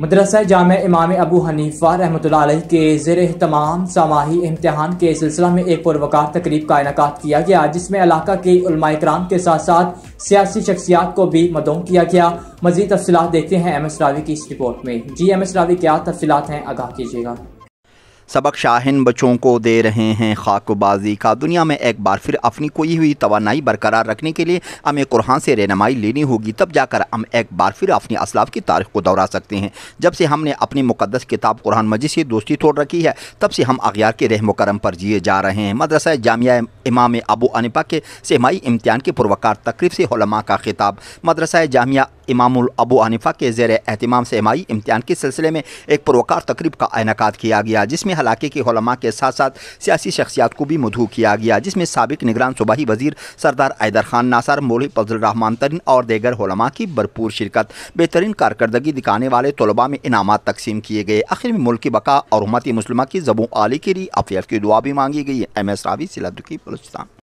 मदरसा जाम इमाम अबू हनीफा रहमत के जेर तमाम सामाही इम्तहान के सिलसिला में एक पुरवकार तकरीब का इनका किया गया जिसमें इलाका के कराम के साथ साथ सियासी शख्सियात को भी मदम किया गया मजीद तफसलत देखते हैं एम एस रावी की इस रिपोर्ट में जी एम एस रावी क्या तफसलत हैं आगाह कीजिएगा सबक शाहिन बच्चों को दे रहे हैं खाकबाजी का दुनिया में एक बार फिर अपनी कोई हुई तोानाई बरकरार रखने के लिए हमें कुरान से रहनमाई लेनी होगी तब जाकर हम एक बार फिर अपनी असलाफ की तारीख को दोहरा सकते हैं जब से हमने अपनी मुकदस किताब कुरान मजिद से दोस्ती तोड़ रखी है तब से हम अगियार के रहम करम पर जिए जा रहे हैं मदरसा जामिया इमाम अबू अनपा के सेमाई इम्तहान के पुरवकार तकरीब से हलमा का खिताब मदरसा जामिया इमाम अबू अनफा के जेर अहतमाम सेमाही इम्तहान के सिलसिले में एक पुरवकार तकरीब का इनका किया गया जिसमें हलाके के हलमा के साथ साथ सियासी शख्सियात को भी मधु किया गया जिसमें सबक निगरान सूबाई वजीर सरदार ऐदर खान नासर मोली फजल रहमान तरीन और देगर हलमा की भरपूर शिरकत बेहतरीन कारकर्दगी दिखाने वाले तलबा में इनाम तकसीम किए गए आखिर में मुल्क की बका और मती मुसलमा की जबू आली के लिए अफियत की दुआ भी मांगी गई एम एस रावी सिलादुकी बलुस्तान